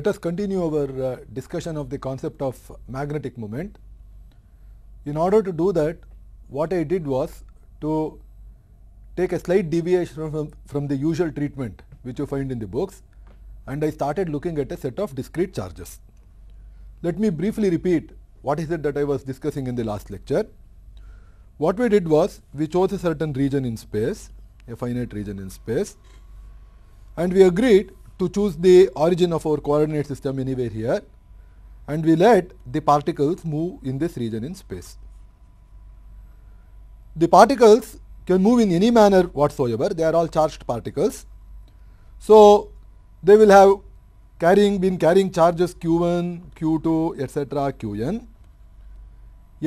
Let us continue our uh, discussion of the concept of magnetic moment. In order to do that, what I did was to take a slight deviation from, from the usual treatment which you find in the books and I started looking at a set of discrete charges. Let me briefly repeat what is it that I was discussing in the last lecture. What we did was we chose a certain region in space, a finite region in space and we agreed to choose the origin of our coordinate system anywhere here and we let the particles move in this region in space. The particles can move in any manner whatsoever, they are all charged particles. So, they will have carrying been carrying charges q1, q2 etc., qn.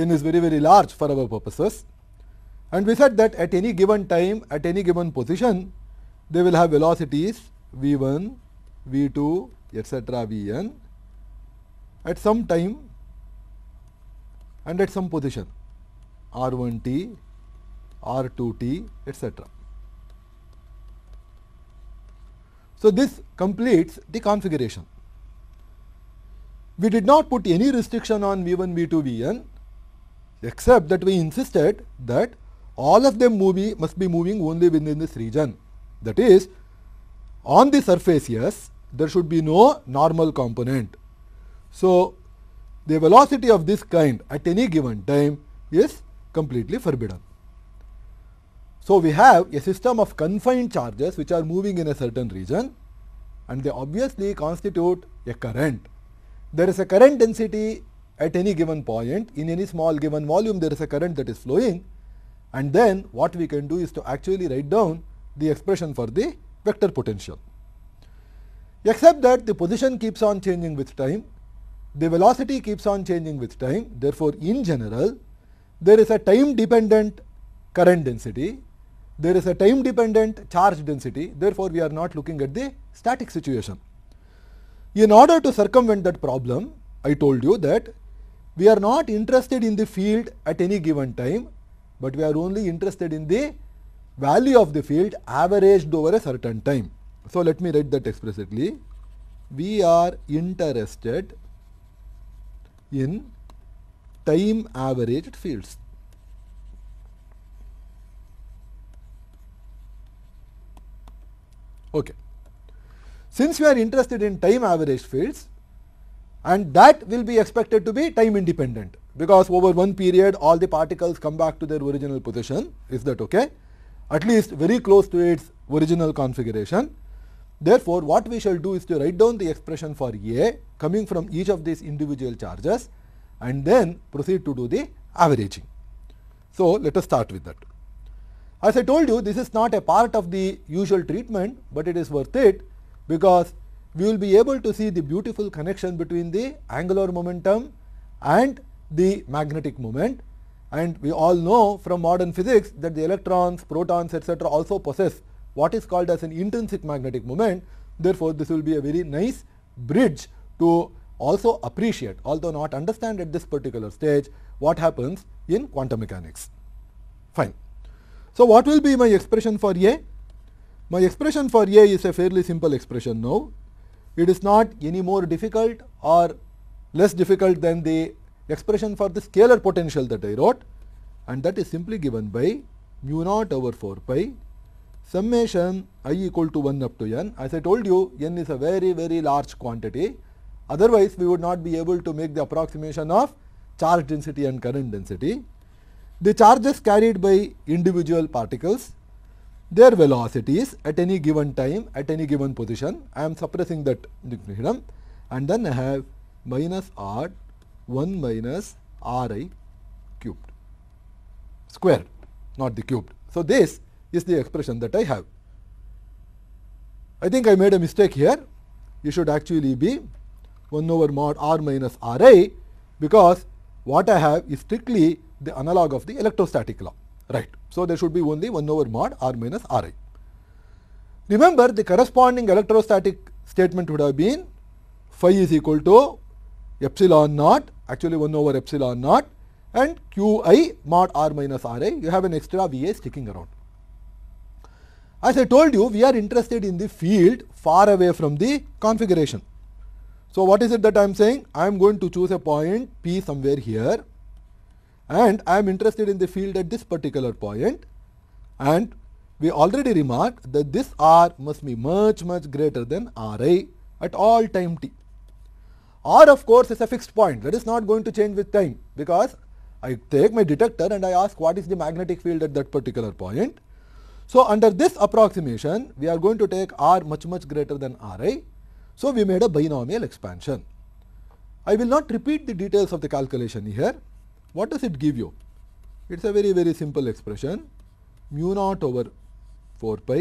n is very very large for our purposes and we said that at any given time at any given position they will have velocities v1, V2 etc. Vn at some time and at some position R1t, R2t etc. So, this completes the configuration. We did not put any restriction on V1, V2, Vn except that we insisted that all of them move, must be moving only within this region. That is on the surface yes, there should be no normal component. So, the velocity of this kind at any given time is completely forbidden. So, we have a system of confined charges which are moving in a certain region and they obviously constitute a current. There is a current density at any given point in any small given volume there is a current that is flowing and then what we can do is to actually write down the expression for the vector potential except that the position keeps on changing with time, the velocity keeps on changing with time. Therefore, in general, there is a time dependent current density, there is a time dependent charge density. Therefore, we are not looking at the static situation. In order to circumvent that problem, I told you that we are not interested in the field at any given time, but we are only interested in the value of the field averaged over a certain time. So let me write that explicitly. We are interested in time averaged fields. Okay. Since we are interested in time averaged fields and that will be expected to be time independent because over one period all the particles come back to their original position is that okay at least very close to its original configuration Therefore, what we shall do is to write down the expression for A coming from each of these individual charges and then proceed to do the averaging. So, let us start with that. As I told you, this is not a part of the usual treatment, but it is worth it because we will be able to see the beautiful connection between the angular momentum and the magnetic moment and we all know from modern physics that the electrons, protons etc. also possess what is called as an intrinsic magnetic moment. Therefore, this will be a very nice bridge to also appreciate, although not understand at this particular stage, what happens in quantum mechanics. Fine. So, what will be my expression for A? My expression for A is a fairly simple expression now. It is not any more difficult or less difficult than the expression for the scalar potential that I wrote and that is simply given by mu naught over 4 pi summation i equal to 1 up to n. As I told you, n is a very, very large quantity. Otherwise, we would not be able to make the approximation of charge density and current density. The charges carried by individual particles, their velocities at any given time, at any given position. I am suppressing that and then I have minus r 1 minus r i cubed square, not the cubed. So, this is the expression that I have. I think I made a mistake here. You should actually be 1 over mod r minus r i because what I have is strictly the analog of the electrostatic law. right? So, there should be only 1 over mod r minus r i. Remember the corresponding electrostatic statement would have been phi is equal to epsilon naught actually 1 over epsilon naught and q i mod r minus r i you have an extra v a sticking around. As I told you, we are interested in the field far away from the configuration. So what is it that I am saying? I am going to choose a point P somewhere here and I am interested in the field at this particular point and we already remarked that this R must be much much greater than Ri at all time t. R of course is a fixed point that is not going to change with time because I take my detector and I ask what is the magnetic field at that particular point so, under this approximation, we are going to take r much much greater than Ri. So, we made a binomial expansion. I will not repeat the details of the calculation here. What does it give you? It is a very very simple expression mu naught over 4 pi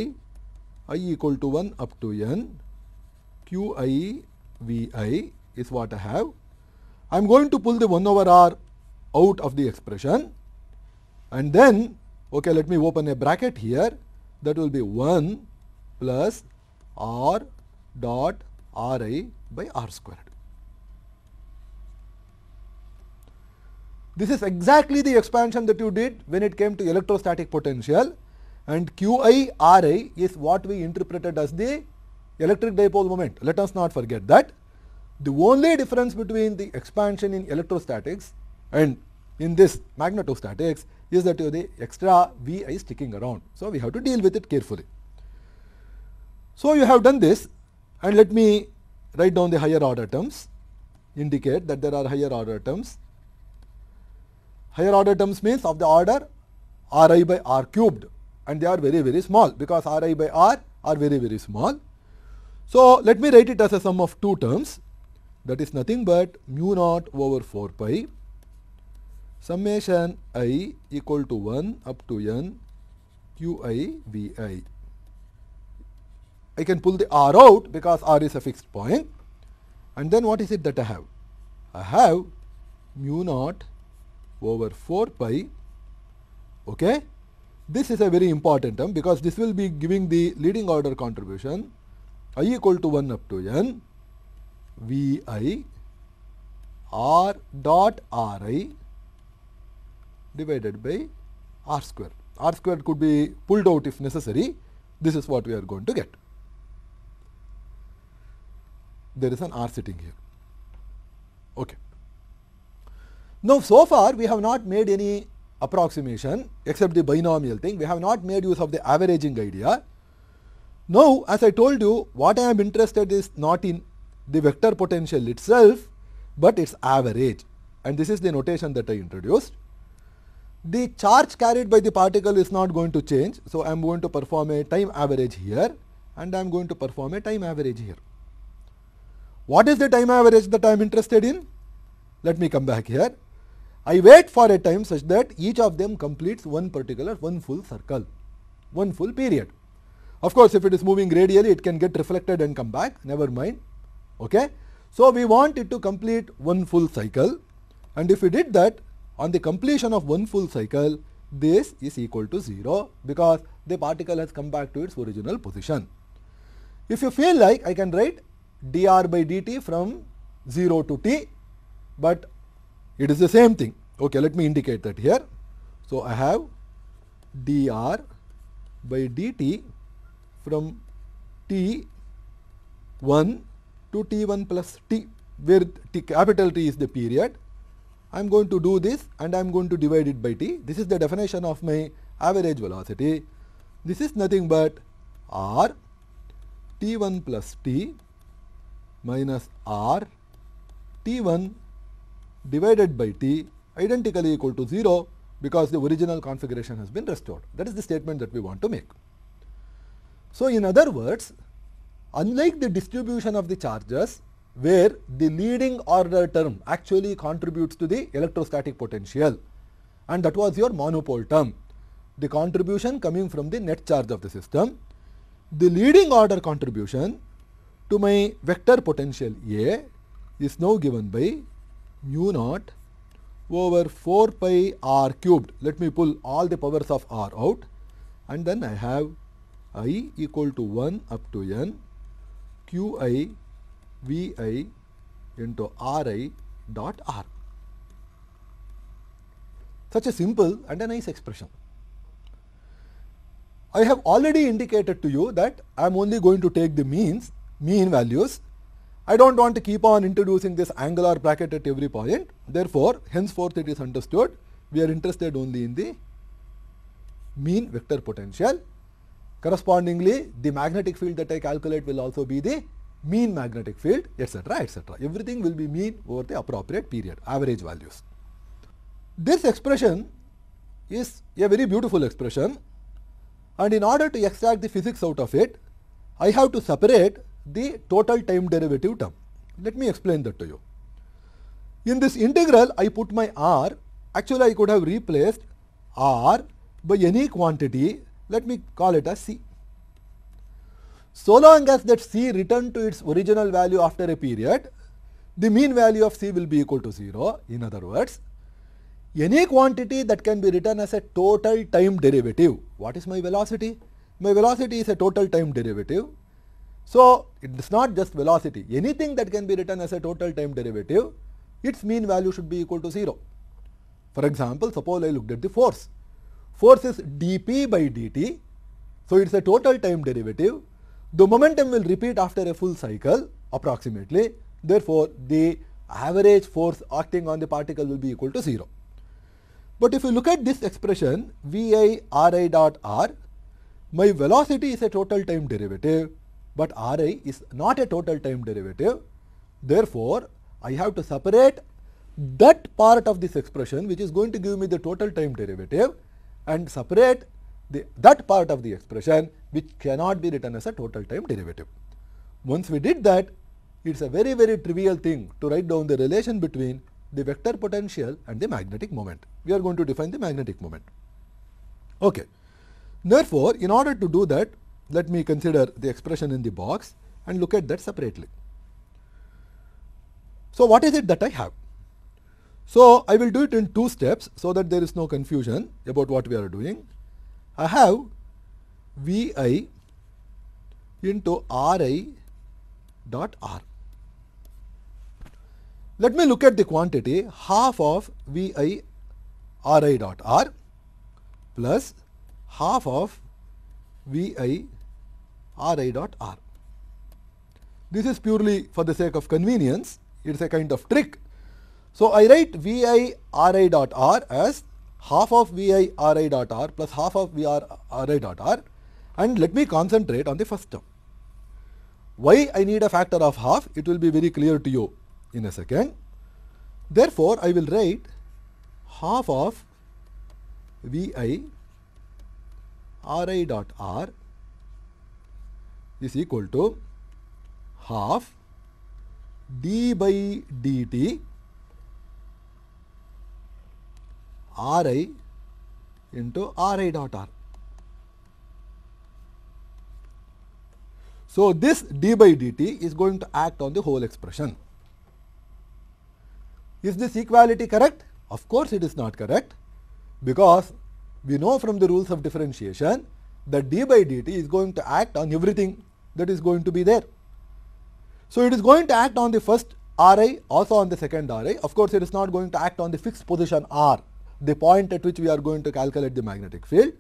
i equal to 1 up to n q i v i is what I have. I am going to pull the 1 over r out of the expression and then Okay, let me open a bracket here that will be 1 plus r dot ri by r squared. This is exactly the expansion that you did when it came to electrostatic potential and qi ri is what we interpreted as the electric dipole moment. Let us not forget that. The only difference between the expansion in electrostatics and in this magnetostatics is that the extra V is sticking around. So, we have to deal with it carefully. So, you have done this and let me write down the higher order terms indicate that there are higher order terms. Higher order terms means of the order r i by r cubed and they are very very small because r i by r are very very small. So, let me write it as a sum of two terms that is nothing but mu naught over 4 pi summation i equal to 1 up to n, q i v i. I can pull the r out because r is a fixed point and then what is it that I have? I have mu naught over 4 pi okay this is a very important term because this will be giving the leading order contribution i equal to 1 up to n v i r dot r i divided by r square. r square could be pulled out if necessary. This is what we are going to get. There is an r sitting here. Okay. Now, so far we have not made any approximation except the binomial thing. We have not made use of the averaging idea. Now, as I told you what I am interested is not in the vector potential itself, but its average and this is the notation that I introduced the charge carried by the particle is not going to change. So, I am going to perform a time average here and I am going to perform a time average here. What is the time average that I am interested in? Let me come back here. I wait for a time such that each of them completes one particular, one full circle, one full period. Of course, if it is moving radially, it can get reflected and come back, never mind. Okay? So, we want it to complete one full cycle and if we did that, on the completion of one full cycle, this is equal to 0 because the particle has come back to its original position. If you feel like I can write dr by dt from 0 to t, but it is the same thing. Okay, let me indicate that here. So, I have dr by dt from t 1 to t 1 plus t where t capital T is the period I am going to do this and I am going to divide it by t. This is the definition of my average velocity. This is nothing but r t1 plus t minus r t1 divided by t identically equal to 0 because the original configuration has been restored. That is the statement that we want to make. So, in other words, unlike the distribution of the charges, where the leading order term actually contributes to the electrostatic potential and that was your monopole term. The contribution coming from the net charge of the system. The leading order contribution to my vector potential A is now given by mu naught over 4 pi r cubed. Let me pull all the powers of r out and then I have i equal to 1 up to n q i Vi into Ri dot R. Such a simple and a nice expression. I have already indicated to you that I am only going to take the means, mean values. I do not want to keep on introducing this angular bracket at every point. Therefore, henceforth it is understood we are interested only in the mean vector potential. Correspondingly, the magnetic field that I calculate will also be the mean magnetic field etc etc. Everything will be mean over the appropriate period average values. This expression is a very beautiful expression and in order to extract the physics out of it I have to separate the total time derivative term. Let me explain that to you. In this integral I put my r actually I could have replaced r by any quantity let me call it as c so long as that C return to its original value after a period, the mean value of C will be equal to 0. In other words, any quantity that can be written as a total time derivative. What is my velocity? My velocity is a total time derivative. So, it is not just velocity. Anything that can be written as a total time derivative, its mean value should be equal to 0. For example, suppose I looked at the force. Force is dp by dt. So, it is a total time derivative the momentum will repeat after a full cycle approximately. Therefore, the average force acting on the particle will be equal to 0. But if you look at this expression vi ri dot r, my velocity is a total time derivative, but ri is not a total time derivative. Therefore, I have to separate that part of this expression which is going to give me the total time derivative and separate the, that part of the expression which cannot be written as a total time derivative. Once we did that, it is a very very trivial thing to write down the relation between the vector potential and the magnetic moment. We are going to define the magnetic moment. Okay. Therefore, in order to do that, let me consider the expression in the box and look at that separately. So, what is it that I have? So, I will do it in two steps so that there is no confusion about what we are doing. I have Vi into Ri dot R. Let me look at the quantity half of Vi Ri dot R plus half of Vi Ri dot R. This is purely for the sake of convenience, it is a kind of trick. So, I write Vi Ri dot R as half of vi ri dot r plus half of vr ri dot r and let me concentrate on the first term. Why I need a factor of half? It will be very clear to you in a second. Therefore, I will write half of vi ri dot r is equal to half d by dt r i into r i dot r. So, this d by dt is going to act on the whole expression. Is this equality correct? Of course, it is not correct because we know from the rules of differentiation that d by dt is going to act on everything that is going to be there. So, it is going to act on the first r i also on the second r i. Of course, it is not going to act on the fixed position r the point at which we are going to calculate the magnetic field.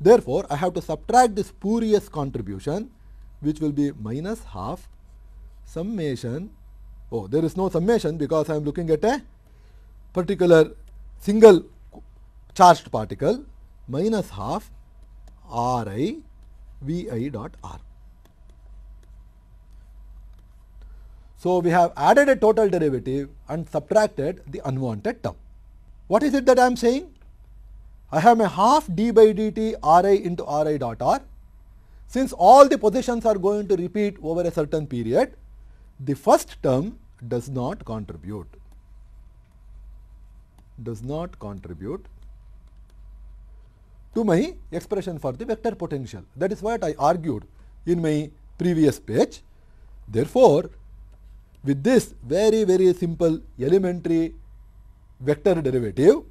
Therefore, I have to subtract this spurious contribution which will be minus half summation. Oh, there is no summation because I am looking at a particular single charged particle minus half r i v i dot r. So, we have added a total derivative and subtracted the unwanted term. What is it that I am saying? I have my half d by dt ri into ri dot r. Since all the positions are going to repeat over a certain period, the first term does not contribute, does not contribute to my expression for the vector potential. That is what I argued in my previous page. Therefore, with this very very simple elementary vector derivative,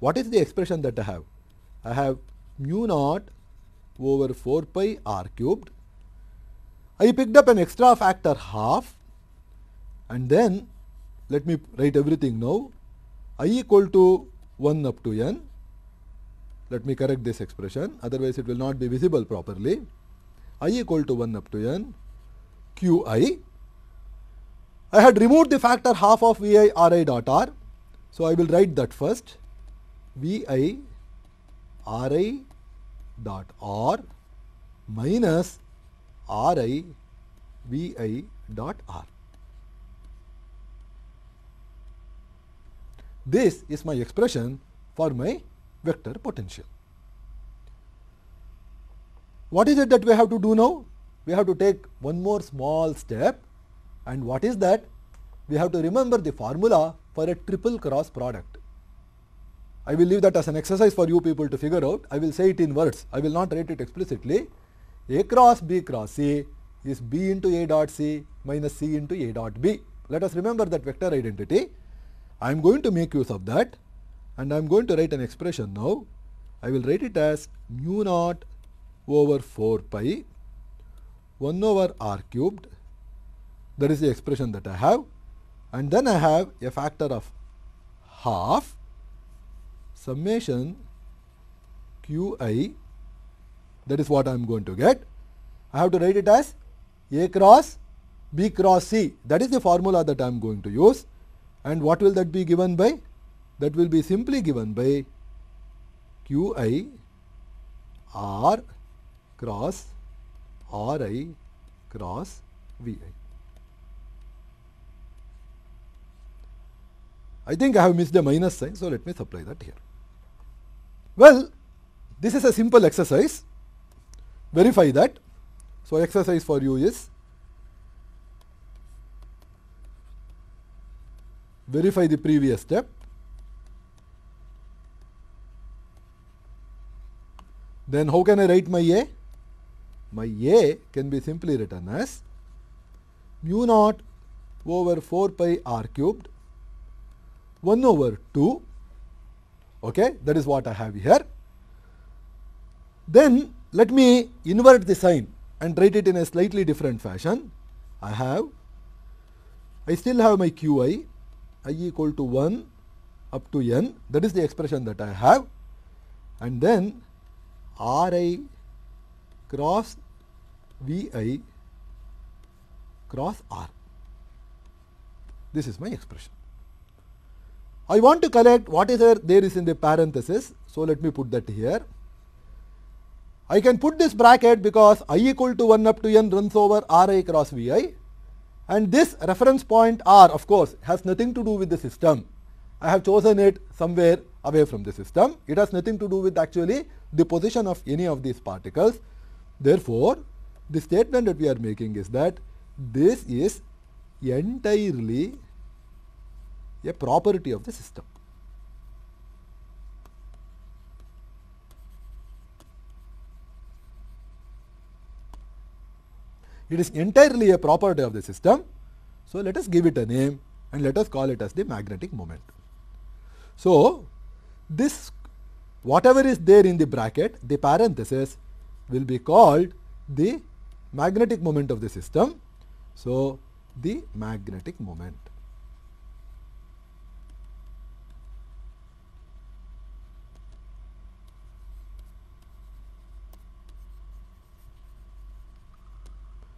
what is the expression that I have? I have mu naught over 4 pi r cubed. I picked up an extra factor half and then let me write everything now. i equal to 1 up to n. Let me correct this expression otherwise it will not be visible properly. i equal to 1 up to n q i. I had removed the factor half of v i r i dot r so, I will write that first V i R i dot R minus R i V i dot R. This is my expression for my vector potential. What is it that we have to do now? We have to take one more small step and what is that? We have to remember the formula for a triple cross product. I will leave that as an exercise for you people to figure out. I will say it in words. I will not write it explicitly. A cross B cross C is B into A dot C minus C into A dot B. Let us remember that vector identity. I am going to make use of that and I am going to write an expression now. I will write it as mu naught over 4 pi 1 over r cubed that is the expression that I have and then I have a factor of half summation qi that is what I am going to get. I have to write it as a cross b cross c that is the formula that I am going to use and what will that be given by? That will be simply given by qi r cross ri cross vi. I think I have missed a minus sign, so let me supply that here. Well, this is a simple exercise, verify that. So, exercise for you is verify the previous step, then how can I write my A? My A can be simply written as mu naught over 4 pi r cubed 1 over 2 okay that is what I have here. Then let me invert the sign and write it in a slightly different fashion. I have I still have my q i i equal to 1 up to n that is the expression that I have and then r i cross v i cross r this is my expression. I want to collect whatever there is in the parenthesis. So, let me put that here. I can put this bracket because i equal to 1 up to n runs over r i cross v i and this reference point r of course has nothing to do with the system. I have chosen it somewhere away from the system. It has nothing to do with actually the position of any of these particles. Therefore, the statement that we are making is that this is entirely a property of the system. It is entirely a property of the system. So, let us give it a name and let us call it as the magnetic moment. So, this whatever is there in the bracket, the parenthesis will be called the magnetic moment of the system. So, the magnetic moment.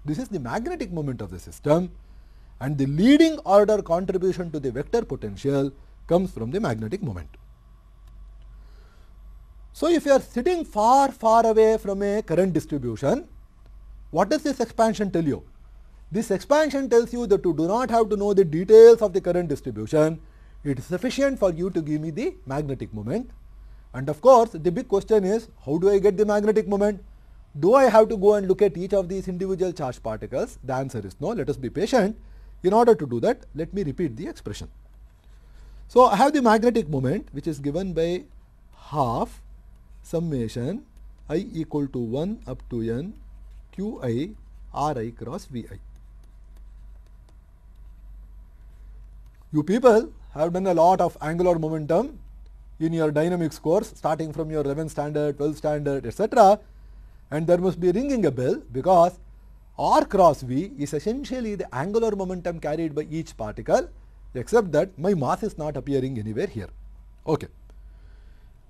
This is the magnetic moment of the system and the leading order contribution to the vector potential comes from the magnetic moment. So, if you are sitting far far away from a current distribution, what does this expansion tell you? This expansion tells you that you do not have to know the details of the current distribution, it is sufficient for you to give me the magnetic moment. And of course, the big question is how do I get the magnetic moment? do I have to go and look at each of these individual charged particles? The answer is no. Let us be patient. In order to do that, let me repeat the expression. So, I have the magnetic moment which is given by half summation i equal to 1 up to n q i r i cross v i. You people have done a lot of angular momentum in your dynamics course starting from your 11th standard, 12th standard etc and there must be ringing a bell because r cross v is essentially the angular momentum carried by each particle except that my mass is not appearing anywhere here. Okay.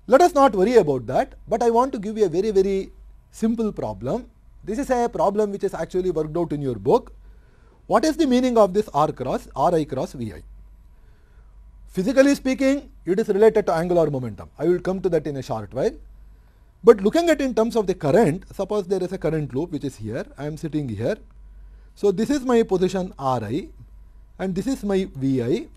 Let us not worry about that, but I want to give you a very very simple problem. This is a problem which is actually worked out in your book. What is the meaning of this r cross r i cross v i? Physically speaking, it is related to angular momentum. I will come to that in a short while. But looking at in terms of the current, suppose there is a current loop which is here, I am sitting here. So, this is my position Ri and this is my Vi.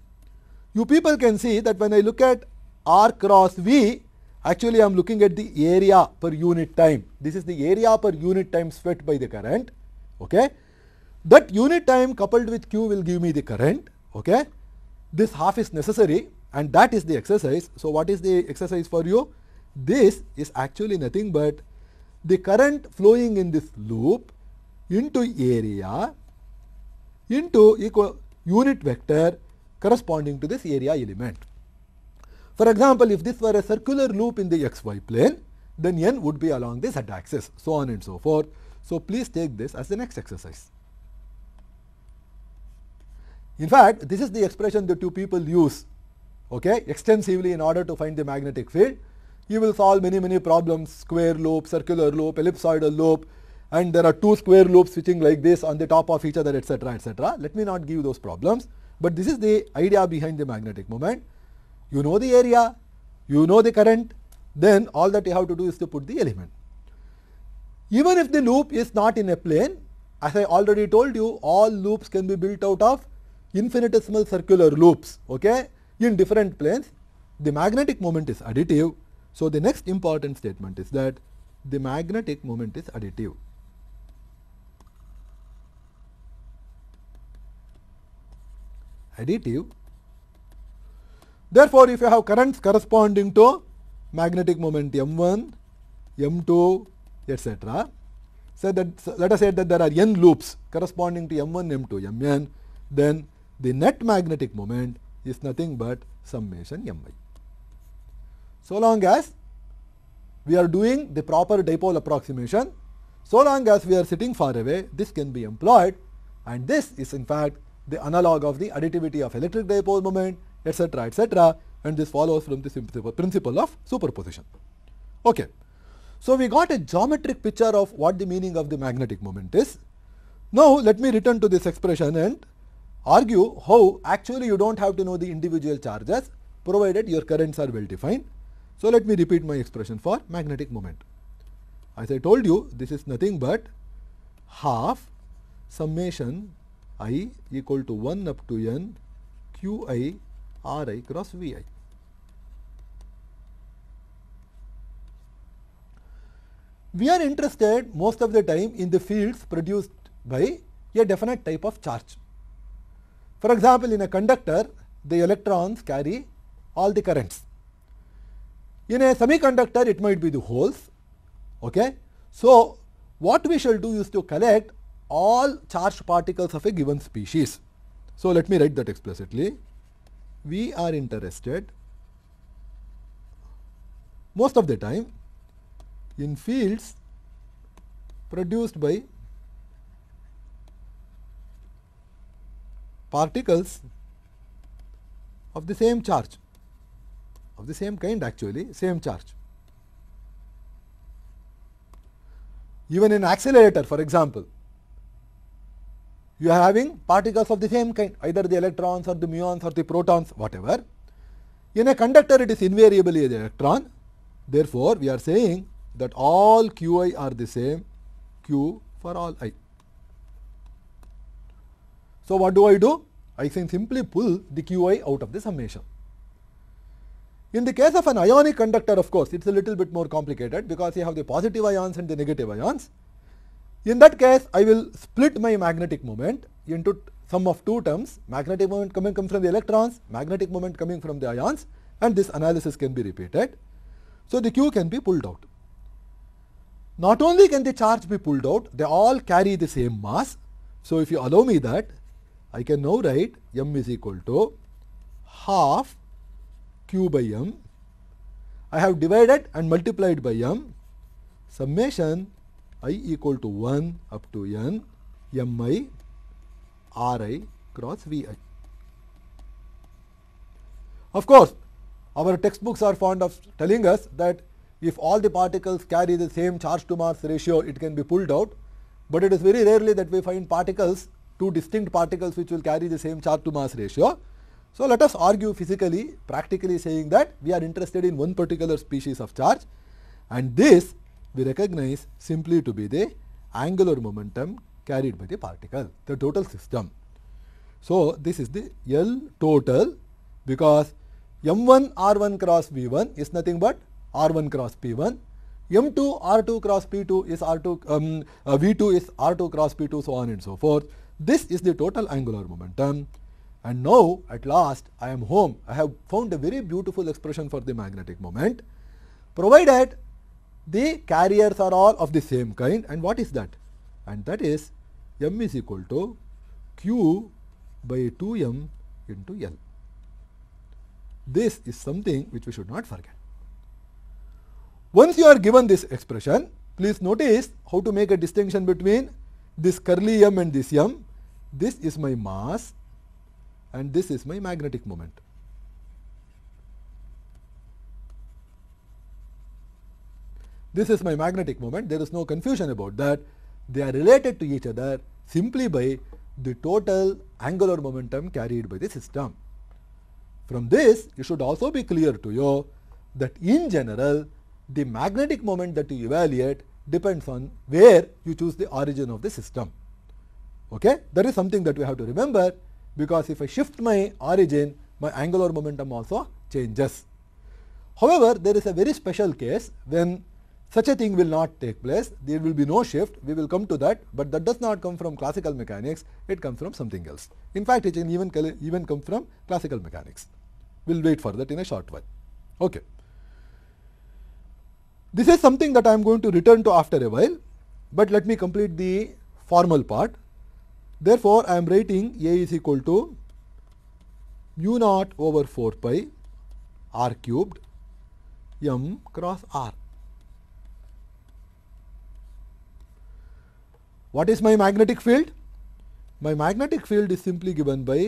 You people can see that when I look at R cross V, actually I am looking at the area per unit time. This is the area per unit time swept by the current. Okay? That unit time coupled with Q will give me the current. Okay? This half is necessary and that is the exercise. So, what is the exercise for you? This is actually nothing but the current flowing in this loop into area into equal unit vector corresponding to this area element. For example, if this were a circular loop in the xy plane, then n would be along the z axis, so on and so forth. So, please take this as the next exercise. In fact, this is the expression that two people use okay, extensively in order to find the magnetic field you will solve many many problems square loop, circular loop, ellipsoidal loop and there are two square loops switching like this on the top of each other etc etc. Let me not give those problems, but this is the idea behind the magnetic moment. You know the area, you know the current, then all that you have to do is to put the element. Even if the loop is not in a plane, as I already told you all loops can be built out of infinitesimal circular loops okay, in different planes. The magnetic moment is additive so, the next important statement is that the magnetic moment is additive. Additive. Therefore, if you have currents corresponding to magnetic moment M1, M2, etc., so that so let us say that there are n loops corresponding to M1, M2, Mn, then the net magnetic moment is nothing but summation Mi so long as we are doing the proper dipole approximation, so long as we are sitting far away, this can be employed and this is in fact the analog of the additivity of electric dipole moment etc etc and this follows from the principle of superposition. Okay. So, we got a geometric picture of what the meaning of the magnetic moment is. Now, let me return to this expression and argue how actually you do not have to know the individual charges provided your currents are well defined. So, let me repeat my expression for magnetic moment. As I told you, this is nothing but half summation i equal to 1 up to n q i r i cross v i. We are interested most of the time in the fields produced by a definite type of charge. For example, in a conductor, the electrons carry all the currents. In a semiconductor, it might be the holes. Okay? So, what we shall do is to collect all charged particles of a given species. So, let me write that explicitly. We are interested most of the time in fields produced by particles of the same charge of the same kind actually same charge. Even in accelerator for example, you are having particles of the same kind either the electrons or the muons or the protons whatever. In a conductor it is invariably the electron therefore, we are saying that all q i are the same q for all i. So, what do I do? I can simply pull the q i out of the summation. In the case of an ionic conductor, of course, it is a little bit more complicated because you have the positive ions and the negative ions. In that case, I will split my magnetic moment into sum of two terms, magnetic moment coming from the electrons, magnetic moment coming from the ions and this analysis can be repeated. So, the Q can be pulled out. Not only can the charge be pulled out, they all carry the same mass. So, if you allow me that, I can now write m is equal to half q by m. I have divided and multiplied by m. Summation i equal to 1 up to n. m i r i cross vi. Of course, our textbooks are fond of telling us that if all the particles carry the same charge to mass ratio, it can be pulled out, but it is very rarely that we find particles, two distinct particles which will carry the same charge to mass ratio. So, let us argue physically practically saying that we are interested in one particular species of charge and this we recognize simply to be the angular momentum carried by the particle, the total system. So, this is the L total because m1 r1 cross v1 is nothing but r1 cross p1, m2 r2 cross p2 is r2 um, uh, v2 is r2 cross p2 so on and so forth. This is the total angular momentum and now at last I am home. I have found a very beautiful expression for the magnetic moment provided the carriers are all of the same kind and what is that? And that is m is equal to q by 2 m into L. This is something which we should not forget. Once you are given this expression, please notice how to make a distinction between this curly m and this m. This is my mass and this is my magnetic moment. This is my magnetic moment, there is no confusion about that. They are related to each other simply by the total angular momentum carried by the system. From this, it should also be clear to you that in general, the magnetic moment that you evaluate depends on where you choose the origin of the system. Okay? That is something that we have to remember because if I shift my origin, my angular momentum also changes. However, there is a very special case when such a thing will not take place, there will be no shift, we will come to that, but that does not come from classical mechanics, it comes from something else. In fact, it can even, even come from classical mechanics. We will wait for that in a short while. Okay. This is something that I am going to return to after a while, but let me complete the formal part. Therefore, I am writing A is equal to mu naught over 4 pi r cubed m cross r. What is my magnetic field? My magnetic field is simply given by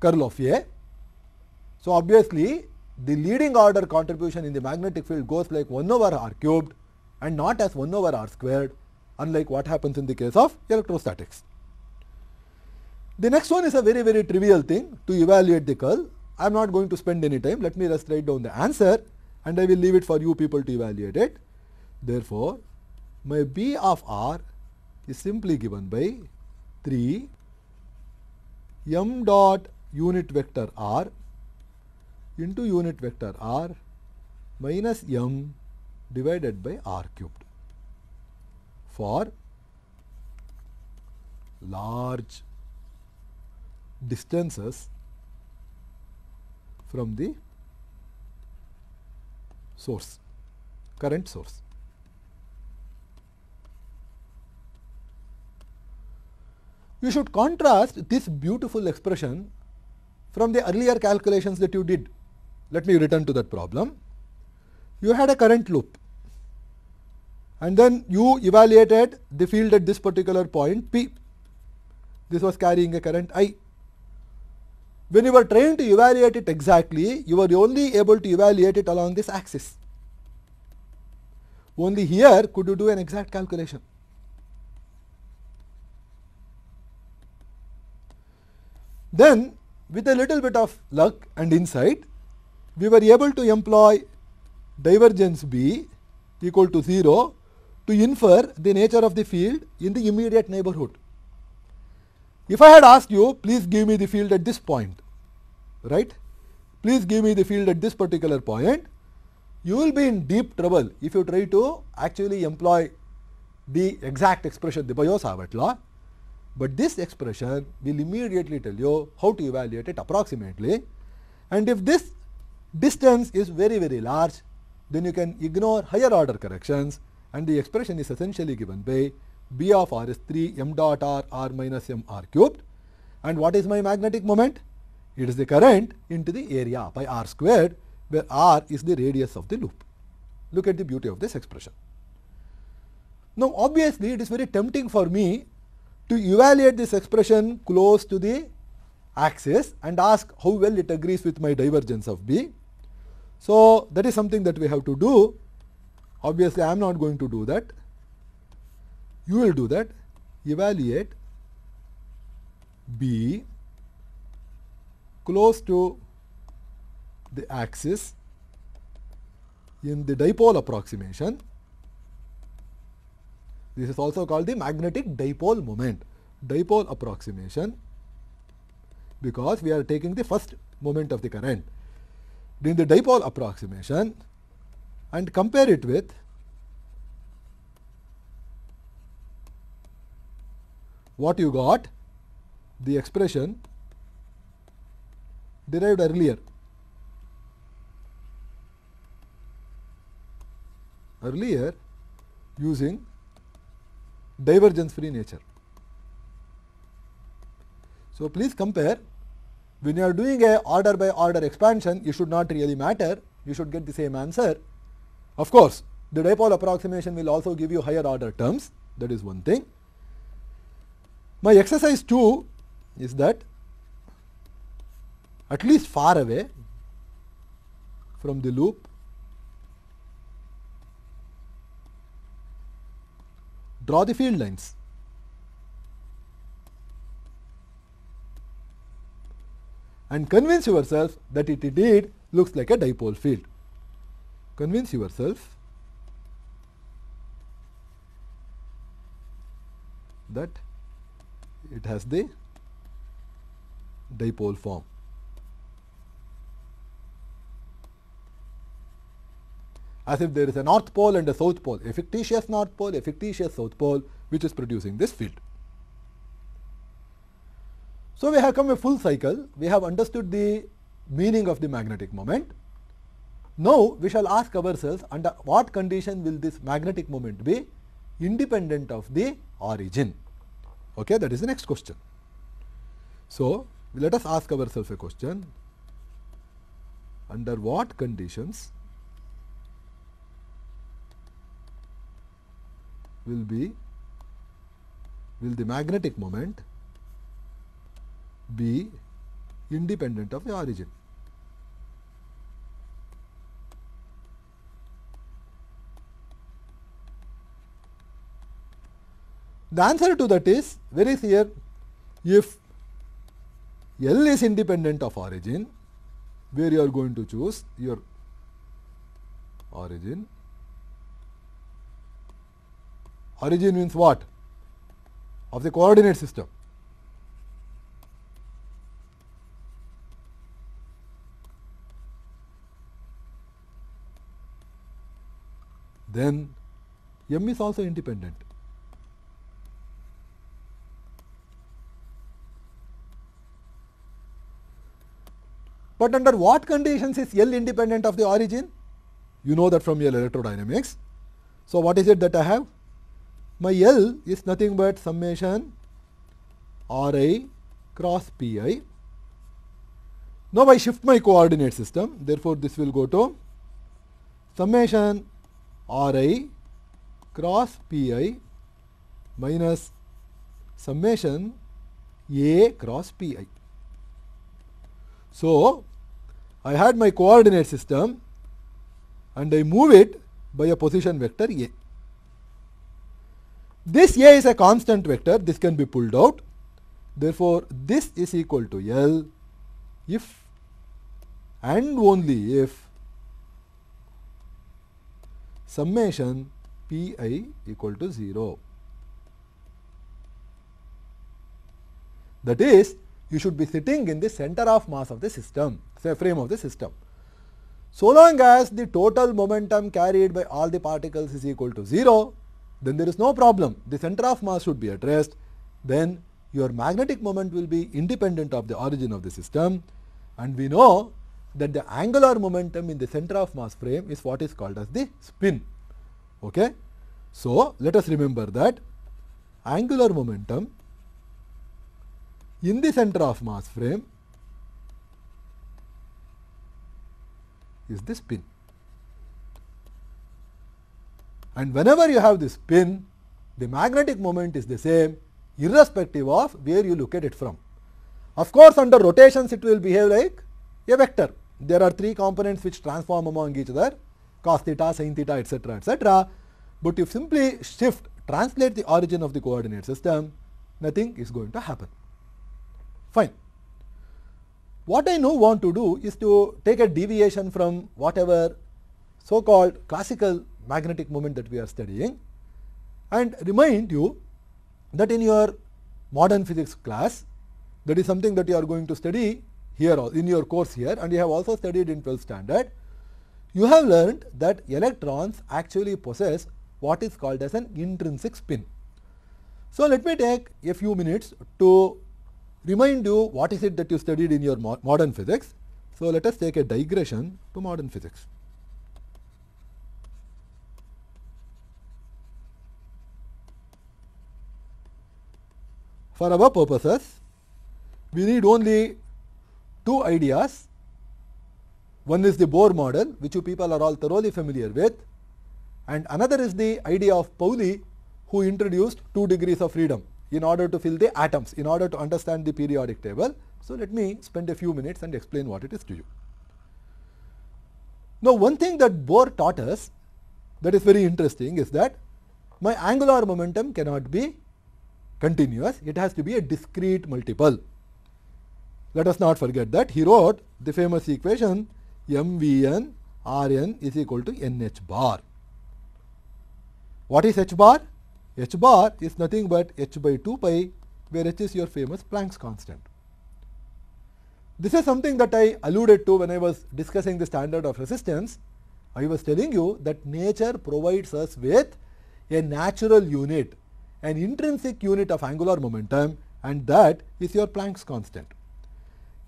curl of A. So, obviously, the leading order contribution in the magnetic field goes like 1 over r cubed and not as 1 over r squared unlike what happens in the case of electrostatics. The next one is a very very trivial thing to evaluate the curl. I am not going to spend any time. Let me just write down the answer and I will leave it for you people to evaluate it. Therefore, my B of r is simply given by 3 m dot unit vector r into unit vector r minus m divided by r cubed for large distances from the source current source. You should contrast this beautiful expression from the earlier calculations that you did. Let me return to that problem. You had a current loop and then you evaluated the field at this particular point P. This was carrying a current I. When you were trying to evaluate it exactly, you were only able to evaluate it along this axis. Only here could you do an exact calculation. Then with a little bit of luck and insight, we were able to employ divergence B equal to 0 to infer the nature of the field in the immediate neighborhood. If I had asked you, please give me the field at this point, right? Please give me the field at this particular point, you will be in deep trouble if you try to actually employ the exact expression, the Boyo-Savart law. But this expression will immediately tell you how to evaluate it approximately. And if this distance is very, very large, then you can ignore higher order corrections and the expression is essentially given by B of r is 3 m dot r r minus m r cubed and what is my magnetic moment? It is the current into the area by r squared where r is the radius of the loop. Look at the beauty of this expression. Now obviously it is very tempting for me to evaluate this expression close to the axis and ask how well it agrees with my divergence of B. So that is something that we have to do Obviously, I am not going to do that. You will do that. Evaluate B close to the axis in the dipole approximation. This is also called the magnetic dipole moment, dipole approximation because we are taking the first moment of the current. In the dipole approximation, and compare it with what you got the expression derived earlier. Earlier using divergence free nature. So, please compare when you are doing a order by order expansion you should not really matter you should get the same answer of course, the dipole approximation will also give you higher order terms that is one thing. My exercise 2 is that at least far away from the loop draw the field lines. and convince yourself that it indeed looks like a dipole field. Convince yourself that it has the dipole form. As if there is a north pole and a south pole, a fictitious north pole, a fictitious south pole which is producing this field. So, we have come a full cycle, we have understood the meaning of the magnetic moment now, we shall ask ourselves under what condition will this magnetic moment be independent of the origin. Okay, that is the next question. So, let us ask ourselves a question under what conditions will be will the magnetic moment be independent of the origin. The answer to that is very clear. If L is independent of origin, where you are going to choose your origin. Origin means what? Of the coordinate system. Then M is also independent. But under what conditions is L independent of the origin? You know that from your electrodynamics. So, what is it that I have? My L is nothing but summation r i cross p i. Now, I shift my coordinate system, therefore, this will go to summation r i cross p i minus summation a cross p i. So, I had my coordinate system and I move it by a position vector A. This A is a constant vector, this can be pulled out. Therefore, this is equal to L if and only if summation p i equal to 0. That is, you should be sitting in the center of mass of the system, say frame of the system. So long as the total momentum carried by all the particles is equal to 0, then there is no problem. The center of mass should be at rest. Then your magnetic moment will be independent of the origin of the system and we know that the angular momentum in the center of mass frame is what is called as the spin. Okay? So, let us remember that angular momentum in the center of mass frame is this pin. And whenever you have this pin, the magnetic moment is the same irrespective of where you look at it from. Of course, under rotations it will behave like a vector. There are three components which transform among each other cos theta, sin theta etc., etc. But if simply shift translate the origin of the coordinate system, nothing is going to happen. Fine. What I now want to do is to take a deviation from whatever so called classical magnetic moment that we are studying and remind you that in your modern physics class that is something that you are going to study here in your course here and you have also studied in 12th standard. You have learned that electrons actually possess what is called as an intrinsic spin. So, let me take a few minutes to remind you what is it that you studied in your mo modern physics. So, let us take a digression to modern physics. For our purposes, we need only two ideas. One is the Bohr model, which you people are all thoroughly familiar with and another is the idea of Pauli who introduced two degrees of freedom in order to fill the atoms, in order to understand the periodic table. So, let me spend a few minutes and explain what it is to you. Now, one thing that Bohr taught us that is very interesting is that my angular momentum cannot be continuous, it has to be a discrete multiple. Let us not forget that he wrote the famous equation mvn rn is equal to nh bar. What is h bar? h bar is nothing but h by 2 pi where h is your famous Planck's constant. This is something that I alluded to when I was discussing the standard of resistance. I was telling you that nature provides us with a natural unit, an intrinsic unit of angular momentum and that is your Planck's constant.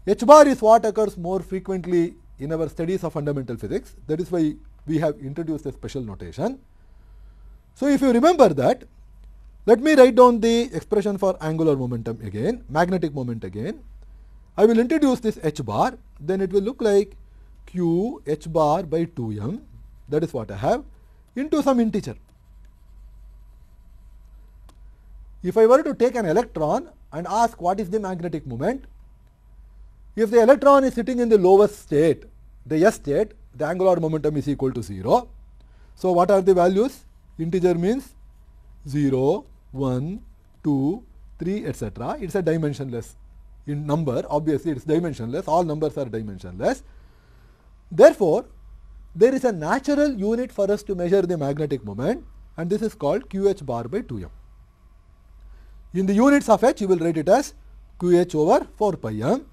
h bar is what occurs more frequently in our studies of fundamental physics. That is why we have introduced a special notation. So, if you remember that, let me write down the expression for angular momentum again, magnetic moment again. I will introduce this h bar, then it will look like q h bar by 2m, that is what I have, into some integer. If I were to take an electron and ask what is the magnetic moment, if the electron is sitting in the lowest state, the s state, the angular momentum is equal to 0. So, what are the values? integer means 0, 1, 2, 3 etc. It is a dimensionless in number obviously it is dimensionless all numbers are dimensionless. Therefore, there is a natural unit for us to measure the magnetic moment and this is called QH bar by 2m. In the units of H you will write it as QH over 4 pi m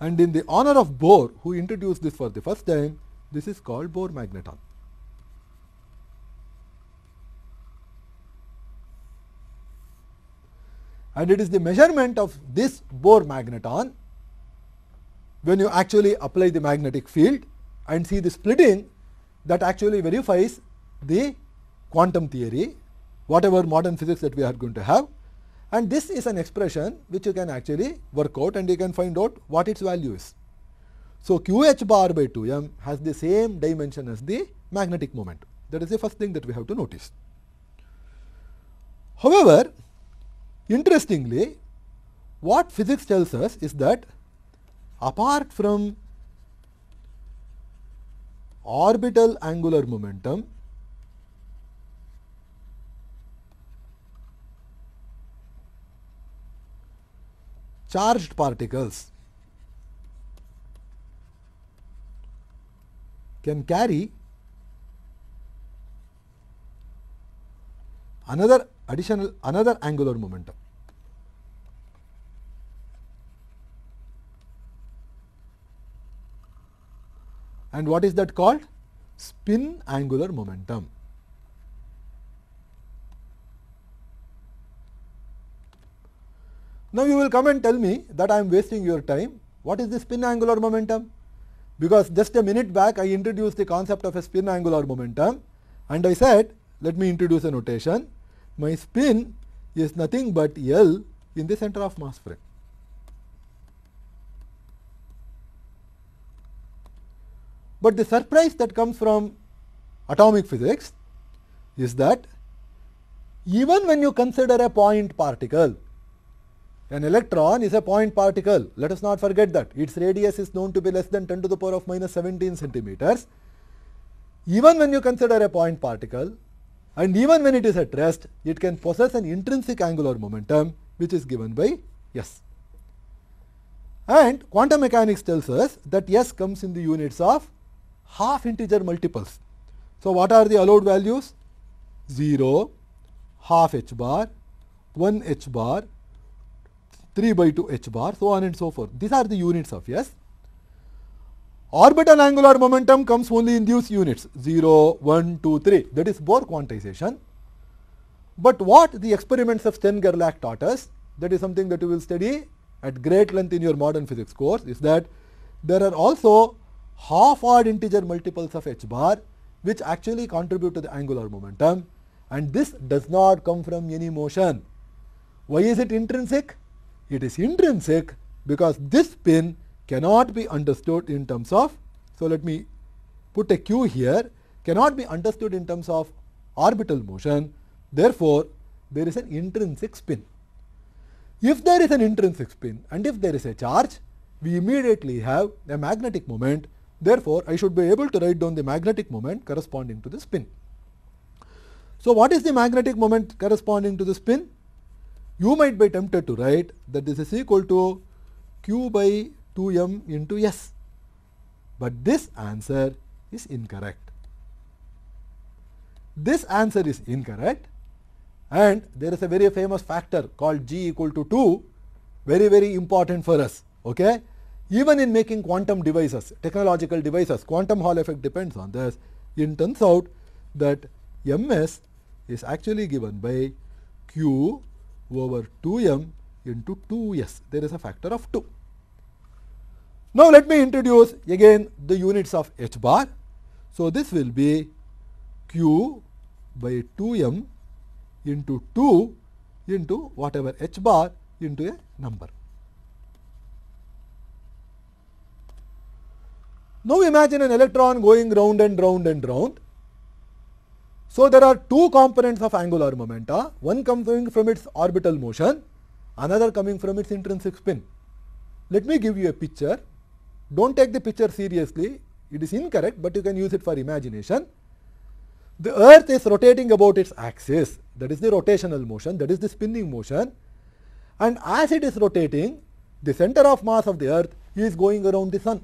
and in the honor of Bohr who introduced this for the first time this is called Bohr magneton. and it is the measurement of this Bohr magneton when you actually apply the magnetic field and see the splitting that actually verifies the quantum theory whatever modern physics that we are going to have and this is an expression which you can actually work out and you can find out what its value is. So, q h bar by 2 m has the same dimension as the magnetic moment that is the first thing that we have to notice. However, Interestingly, what physics tells us is that apart from orbital angular momentum, charged particles can carry another additional another angular momentum. And what is that called? Spin angular momentum. Now, you will come and tell me that I am wasting your time. What is the spin angular momentum? Because just a minute back I introduced the concept of a spin angular momentum and I said let me introduce a notation my spin is nothing but L in the center of mass frame. But the surprise that comes from atomic physics is that even when you consider a point particle, an electron is a point particle. Let us not forget that. Its radius is known to be less than 10 to the power of minus 17 centimeters. Even when you consider a point particle, and even when it is at rest it can possess an intrinsic angular momentum which is given by s. And quantum mechanics tells us that s comes in the units of half integer multiples. So, what are the allowed values? 0, half h bar, 1 h bar, 3 by 2 h bar so on and so forth. These are the units of s Orbital angular momentum comes only in these units 0, 1, 2, 3 that is Bohr quantization. But what the experiments of Sten Gerlach taught us that is something that you will study at great length in your modern physics course is that there are also half odd integer multiples of h bar which actually contribute to the angular momentum and this does not come from any motion. Why is it intrinsic? It is intrinsic because this pin cannot be understood in terms of, so let me put a q here, cannot be understood in terms of orbital motion. Therefore, there is an intrinsic spin. If there is an intrinsic spin and if there is a charge, we immediately have a magnetic moment. Therefore, I should be able to write down the magnetic moment corresponding to the spin. So, what is the magnetic moment corresponding to the spin? You might be tempted to write that this is equal to q by 2m into s. But this answer is incorrect. This answer is incorrect and there is a very famous factor called g equal to 2 very very important for us. Okay? Even in making quantum devices, technological devices, quantum Hall effect depends on this. It turns out that ms is actually given by q over 2m into 2s. There is a factor of 2. Now, let me introduce again the units of h bar. So, this will be q by 2 m into 2 into whatever h bar into a number. Now, imagine an electron going round and round and round. So, there are two components of angular momenta, one coming from its orbital motion, another coming from its intrinsic spin. Let me give you a picture don't take the picture seriously, it is incorrect, but you can use it for imagination. The earth is rotating about its axis, that is the rotational motion, that is the spinning motion. And as it is rotating, the center of mass of the earth is going around the sun.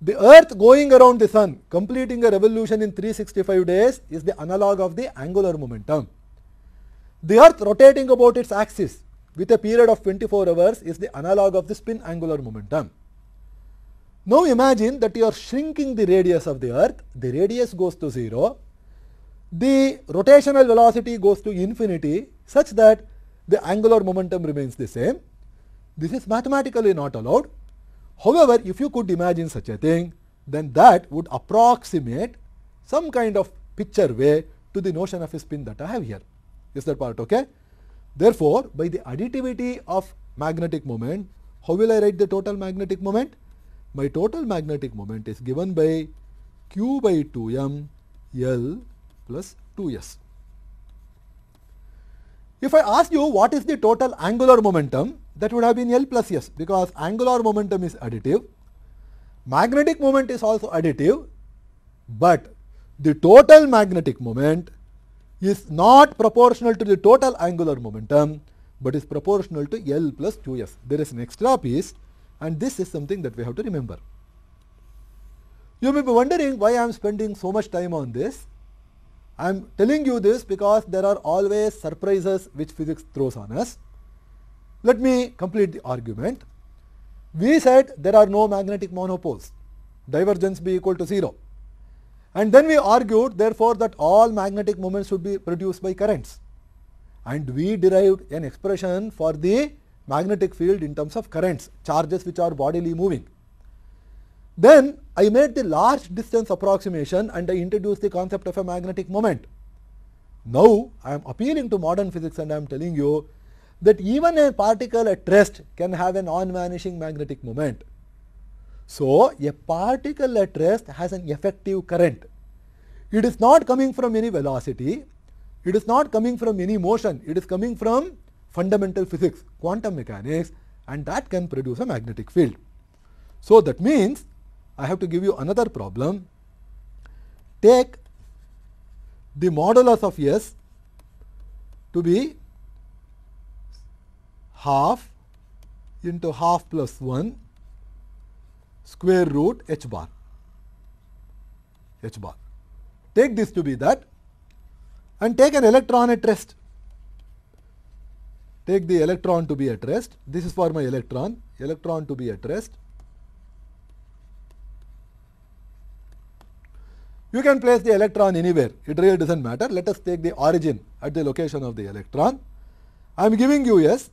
The earth going around the sun, completing a revolution in 365 days is the analog of the angular momentum. The earth rotating about its axis with a period of 24 hours is the analog of the spin angular momentum. Now imagine that you are shrinking the radius of the earth, the radius goes to 0, the rotational velocity goes to infinity such that the angular momentum remains the same. This is mathematically not allowed. However, if you could imagine such a thing, then that would approximate some kind of picture way to the notion of a spin that I have here. Is that part okay? Therefore, by the additivity of magnetic moment, how will I write the total magnetic moment? my total magnetic moment is given by q by 2m L plus 2s. If I ask you what is the total angular momentum, that would have been L plus S because angular momentum is additive. Magnetic moment is also additive, but the total magnetic moment is not proportional to the total angular momentum, but is proportional to L plus 2S. There is an extra piece and this is something that we have to remember. You may be wondering why I am spending so much time on this. I am telling you this because there are always surprises which physics throws on us. Let me complete the argument. We said there are no magnetic monopoles, divergence be equal to 0. And then we argued therefore that all magnetic moments should be produced by currents. And we derived an expression for the magnetic field in terms of currents, charges which are bodily moving. Then I made the large distance approximation and I introduced the concept of a magnetic moment. Now, I am appealing to modern physics and I am telling you that even a particle at rest can have a non-vanishing magnetic moment. So, a particle at rest has an effective current. It is not coming from any velocity, it is not coming from any motion, it is coming from fundamental physics, quantum mechanics and that can produce a magnetic field. So, that means I have to give you another problem. Take the modulus of S to be half into half plus 1 square root h bar h bar. Take this to be that and take an electron at rest take the electron to be at rest. This is for my electron, electron to be at rest. You can place the electron anywhere, it really does not matter. Let us take the origin at the location of the electron. I am giving you S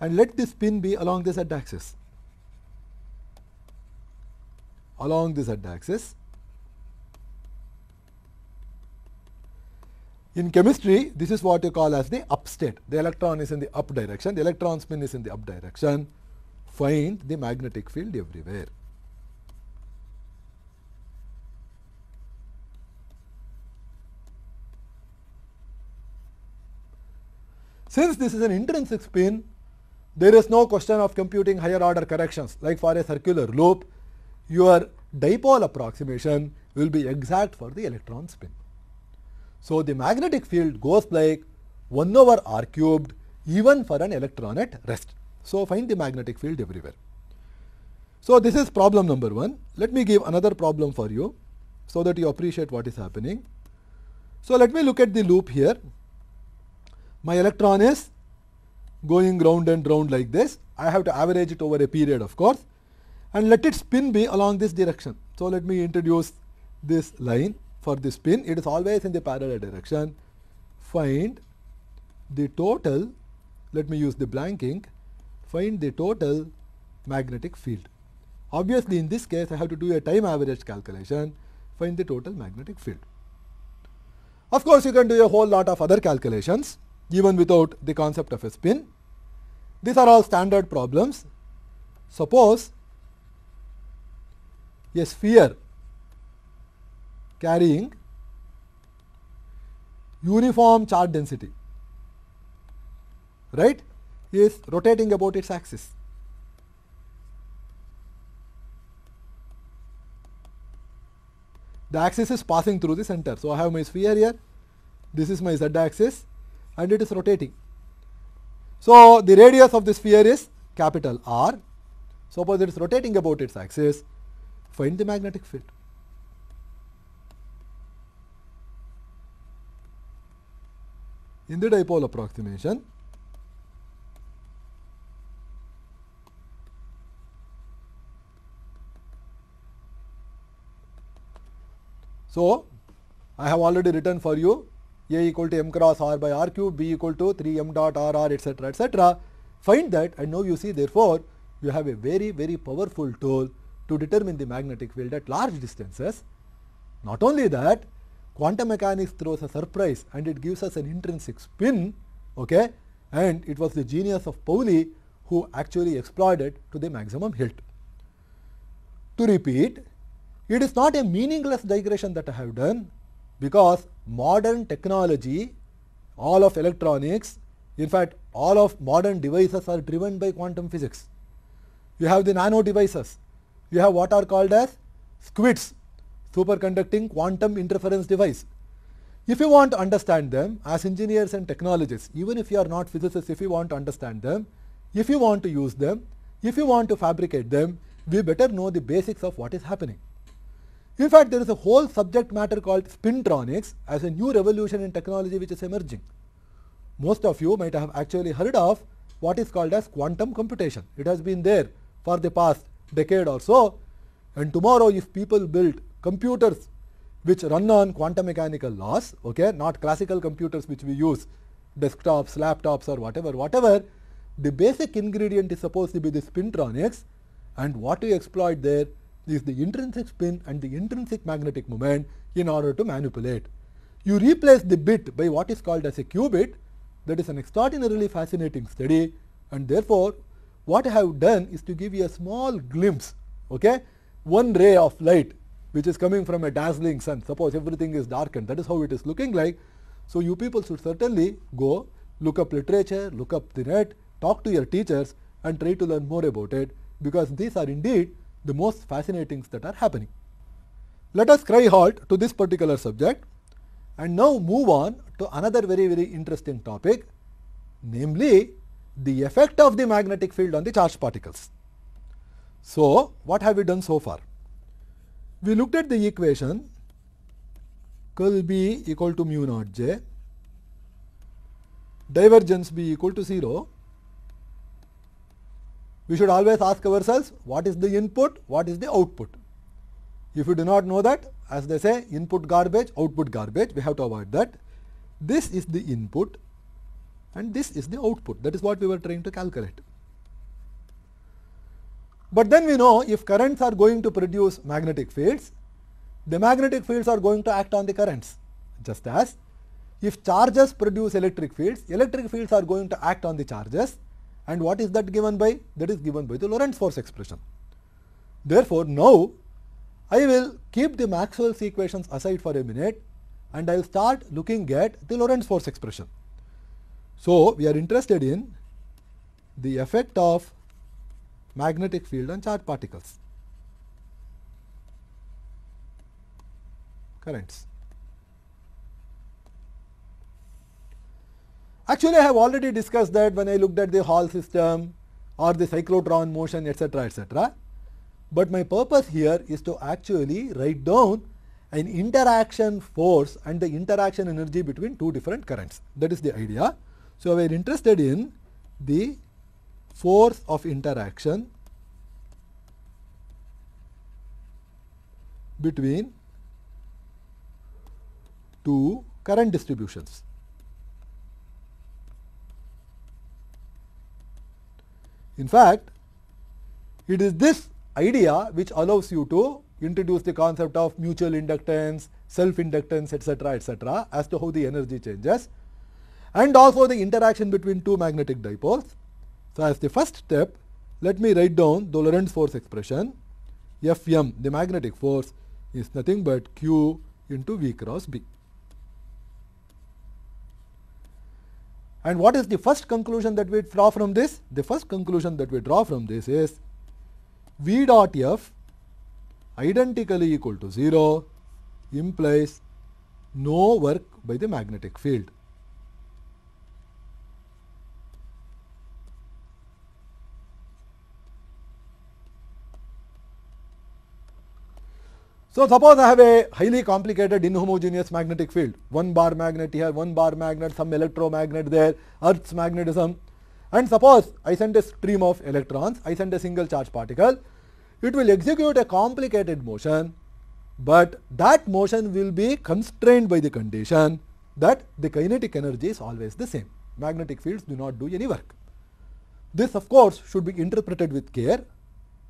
and let the spin be along the z axis, along the z axis. In chemistry, this is what you call as the up state. The electron is in the up direction, the electron spin is in the up direction. Find the magnetic field everywhere. Since this is an intrinsic spin, there is no question of computing higher order corrections like for a circular loop, your dipole approximation will be exact for the electron spin. So, the magnetic field goes like 1 over r cubed even for an electron at rest. So, find the magnetic field everywhere. So, this is problem number 1. Let me give another problem for you, so that you appreciate what is happening. So, let me look at the loop here. My electron is going round and round like this. I have to average it over a period of course and let its spin be along this direction. So, let me introduce this line for the spin it is always in the parallel direction find the total let me use the blank ink find the total magnetic field obviously in this case I have to do a time average calculation find the total magnetic field of course you can do a whole lot of other calculations even without the concept of a spin these are all standard problems suppose a sphere carrying uniform charge density right is rotating about its axis. The axis is passing through the center. So, I have my sphere here, this is my z axis and it is rotating. So, the radius of the sphere is capital R. Suppose it is rotating about its axis, find the magnetic field. in the dipole approximation So, I have already written for you A equal to m cross r by r cube, B equal to 3 m dot r r etc etc. Find that and now you see therefore, you have a very very powerful tool to determine the magnetic field at large distances. Not only that, quantum mechanics throws a surprise and it gives us an intrinsic spin, okay? and it was the genius of Pauli who actually exploited to the maximum hilt. To repeat, it is not a meaningless digression that I have done because modern technology, all of electronics, in fact all of modern devices are driven by quantum physics. You have the nano devices, you have what are called as squids superconducting quantum interference device. If you want to understand them as engineers and technologists, even if you are not physicists, if you want to understand them, if you want to use them, if you want to fabricate them, we better know the basics of what is happening. In fact, there is a whole subject matter called spintronics as a new revolution in technology which is emerging. Most of you might have actually heard of what is called as quantum computation. It has been there for the past decade or so and tomorrow if people build computers which run on quantum mechanical laws, okay, not classical computers which we use, desktops, laptops or whatever, whatever, the basic ingredient is supposed to be the spintronics and what you exploit there is the intrinsic spin and the intrinsic magnetic moment in order to manipulate. You replace the bit by what is called as a qubit that is an extraordinarily fascinating study and therefore, what I have done is to give you a small glimpse, okay, one ray of light which is coming from a dazzling sun. Suppose everything is darkened, that is how it is looking like. So you people should certainly go look up literature, look up the net, talk to your teachers and try to learn more about it because these are indeed the most fascinating things that are happening. Let us cry halt to this particular subject and now move on to another very very interesting topic namely the effect of the magnetic field on the charged particles. So, what have we done so far? We looked at the equation curl B equal to mu naught j, divergence B equal to 0. We should always ask ourselves what is the input, what is the output. If you do not know that as they say input garbage, output garbage we have to avoid that. This is the input and this is the output that is what we were trying to calculate. But then we know if currents are going to produce magnetic fields, the magnetic fields are going to act on the currents just as if charges produce electric fields, electric fields are going to act on the charges and what is that given by? That is given by the Lorentz force expression. Therefore, now I will keep the Maxwell's equations aside for a minute and I will start looking at the Lorentz force expression. So, we are interested in the effect of magnetic field on charged particles. Currents. Actually, I have already discussed that when I looked at the Hall system or the cyclotron motion etc., etc. But my purpose here is to actually write down an interaction force and the interaction energy between two different currents. That is the idea. So, we are interested in the force of interaction between two current distributions. In fact, it is this idea which allows you to introduce the concept of mutual inductance, self inductance etc., etc., as to how the energy changes and also the interaction between two magnetic dipoles so, as the first step, let me write down the Lorentz force expression. Fm, the magnetic force, is nothing but Q into V cross B. And what is the first conclusion that we draw from this? The first conclusion that we draw from this is V dot F identically equal to 0 implies no work by the magnetic field. So suppose I have a highly complicated inhomogeneous magnetic field, one bar magnet here, one bar magnet, some electromagnet there, Earth's magnetism. And suppose I send a stream of electrons, I send a single charge particle, it will execute a complicated motion, but that motion will be constrained by the condition that the kinetic energy is always the same. Magnetic fields do not do any work. This of course should be interpreted with care,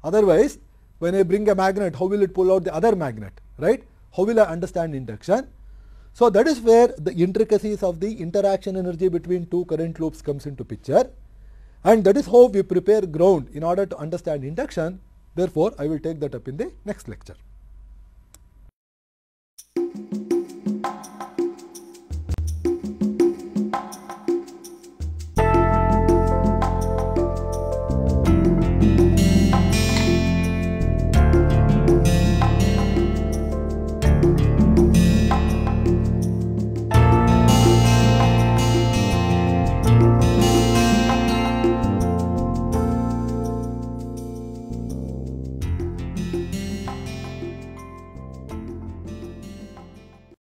otherwise when I bring a magnet, how will it pull out the other magnet, right? How will I understand induction? So, that is where the intricacies of the interaction energy between two current loops comes into picture and that is how we prepare ground in order to understand induction. Therefore, I will take that up in the next lecture.